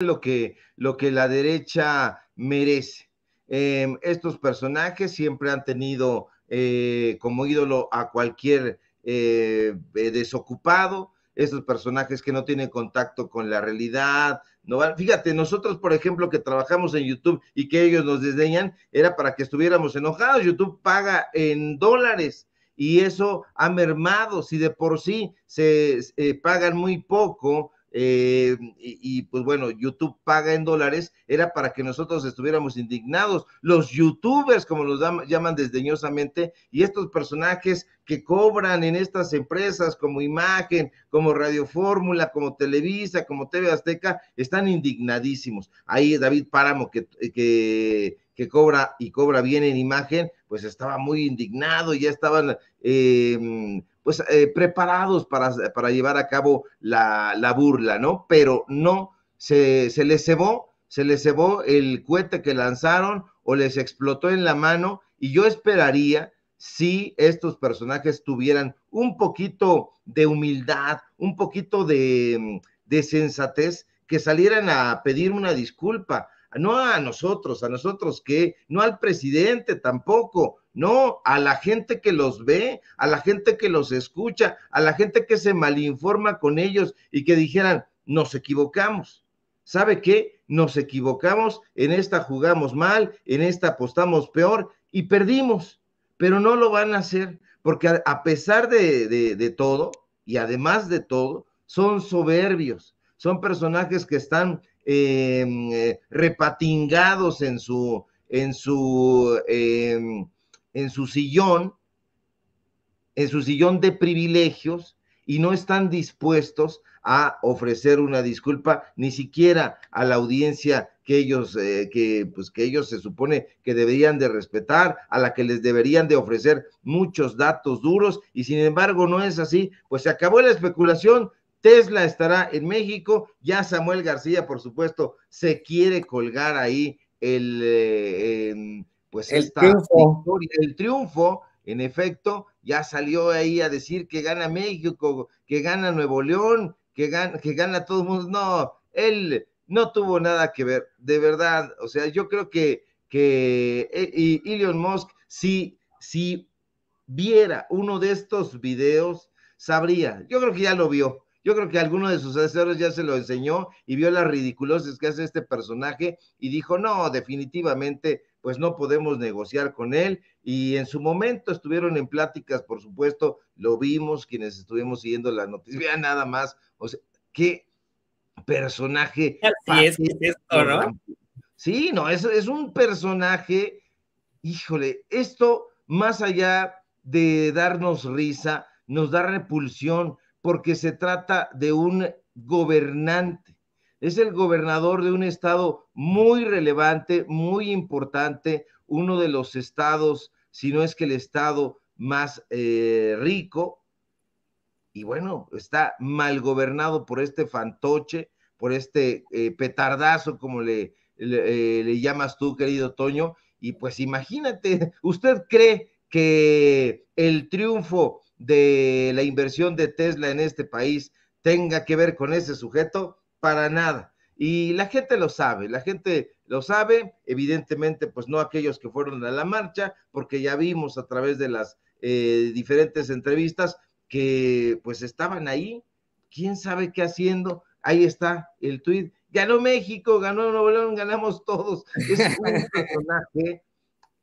lo que, lo que la derecha merece. Em, estos personajes siempre han tenido eh, como ídolo a cualquier eh, eh, desocupado, estos personajes que no tienen contacto con la realidad. No, fíjate, nosotros, por ejemplo, que trabajamos en YouTube y que ellos nos desdeñan, era para que estuviéramos enojados. YouTube paga en dólares y eso ha mermado. Si de por sí se pagan muy poco eh, y, pues bueno, YouTube paga en dólares, era para que nosotros estuviéramos indignados. Los youtubers, como los llaman desdeñosamente, y estos personajes que cobran en estas empresas como Imagen, como Radio Fórmula, como Televisa, como TV Azteca, están indignadísimos. Ahí David Páramo, que que cobra y cobra bien en imagen, pues estaba muy indignado, y ya estaban em, pues eh, preparados para, llevar a cabo la, burla, ¿no? Pero no, se, se les cebó, se les cebó el cohete que lanzaron o les explotó en la mano y yo esperaría si estos personajes tuvieran un poquito de humildad, un poquito de, de sensatez, que salieran a pedir una disculpa, no a nosotros, a nosotros que, no al presidente tampoco, no, a la gente que los ve, a la gente que los escucha, a la gente que se malinforma con ellos y que dijeran, nos equivocamos. ¿Sabe qué? Nos equivocamos, en esta jugamos mal, en esta apostamos peor y perdimos, pero no lo van a hacer, porque a, pesar de todo, y además de todo, son soberbios, son personajes que están Em, eh, repatingados en su, en su, em, en su sillón, en su sillón de privilegios y no están dispuestos a ofrecer una disculpa ni siquiera a la audiencia que ellos, eh, que, pues, que ellos se supone que deberían de respetar, a la que les deberían de ofrecer muchos datos duros, y sin embargo no es así, pues se acabó la especulación, Tesla estará en México, ya Samuel García, por supuesto, se quiere colgar ahí el, eh, pues el triunfo. el triunfo, en efecto, ya salió ahí a decir que gana México, que gana Nuevo León, que gana, que gana todo el mundo. No, él no tuvo nada que ver, de verdad. O sea, yo creo que, que e, Elon Musk, si, si viera uno de estos videos, sabría. Yo creo que ya lo vio. Yo creo que alguno de sus asesores ya se lo enseñó y vio las ridiculosis que hace este personaje y dijo, no, definitivamente, pues no podemos negociar con él. Y en su momento estuvieron en pláticas, por supuesto, lo vimos quienes estuvimos siguiendo la noticia. Vean nada más, o sea, qué personaje. ¿no? Sí, no, es, es un personaje, híjole, esto más allá de darnos risa, nos da repulsión, porque se trata de un gobernante. Es el gobernador de un estado muy relevante, muy importante, uno de los estados, si no es que el estado más eh, rico. Y bueno, está mal gobernado por este fantoche, por este eh, petardazo, como le, eh, le llamas tú, querido Toño. Y pues imagínate, ¿usted cree que el triunfo de la inversión de Tesla en este país tenga que ver con ese sujeto, para nada. Y la gente lo sabe, la gente lo sabe, evidentemente, pues no aquellos que fueron a la marcha, porque ya vimos a través de las eh, diferentes entrevistas que pues estaban ahí, quién sabe qué haciendo, ahí está el tuit, ganó México, ganó Nuevo León, ganamos todos, es un personaje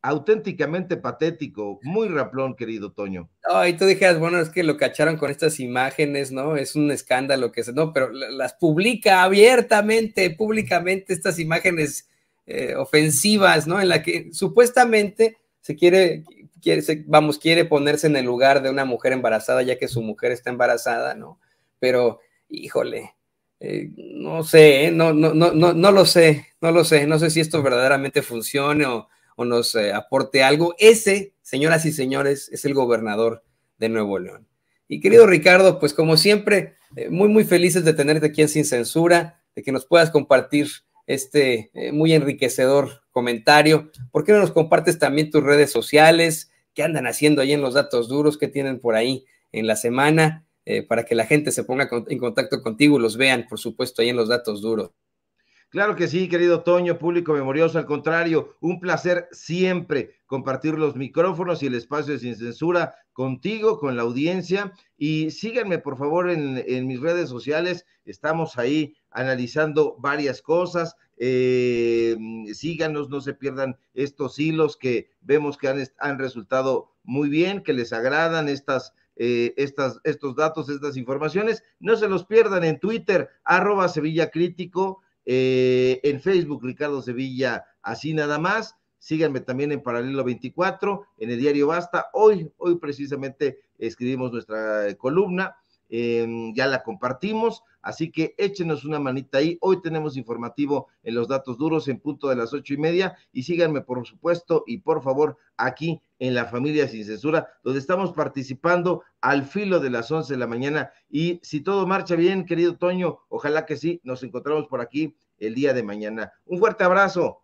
auténticamente patético, muy raplón, querido Toño. Ay, tú dijeras, bueno, es que lo cacharon con estas imágenes, ¿no? Es un escándalo que se, no, pero las publica abiertamente, públicamente estas imágenes eh, ofensivas, ¿no? En la que supuestamente se quiere, quiere vamos, quiere ponerse en el lugar de una mujer embarazada, ya que su mujer está embarazada, ¿no? Pero, híjole, eh, no sé, ¿eh? No, no, no, no, no lo sé, no lo sé, no sé si esto verdaderamente funcione o o nos eh, aporte algo. Ese, señoras y señores, es el gobernador de Nuevo León. Y querido Ricardo, pues como siempre, eh, muy, muy felices de tenerte aquí en Sin Censura, de que nos puedas compartir este eh, muy enriquecedor comentario. ¿Por qué no nos compartes también tus redes sociales? ¿Qué andan haciendo ahí en los datos duros? que tienen por ahí en la semana? para que la gente se ponga en contacto contigo y los vean, por supuesto, ahí en los datos duros. Claro que sí, querido Toño, público memorioso, al contrario, un placer siempre compartir los micrófonos y el espacio sin censura contigo, con la audiencia. Y síganme, por favor, en, mis redes sociales. Estamos ahí analizando varias cosas. Eh, síganos, no se pierdan estos hilos que vemos que han, han resultado muy bien, que les agradan estas... Eh, estas, estos datos, estas informaciones, no se los pierdan en Twitter, arroba Sevilla Crítico, eh, en Facebook, Ricardo Sevilla, así nada más. Síganme también en Paralelo 24, en el diario Basta. Hoy, hoy precisamente escribimos nuestra eh, columna Em, ya la compartimos, así que échenos una manita ahí. Hoy tenemos informativo en los datos duros en punto de las ocho y media y síganme por supuesto y por favor aquí en la familia sin censura, donde estamos participando al filo de las once de la mañana y si todo marcha bien, querido Toño, ojalá que sí, nos encontramos por aquí el día de mañana. Un fuerte abrazo.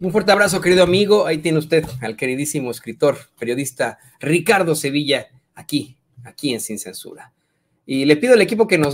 Un fuerte abrazo, querido amigo. Ahí tiene usted al queridísimo escritor, periodista Ricardo Sevilla, aquí, aquí en Sin Censura. Y le pido al equipo que nos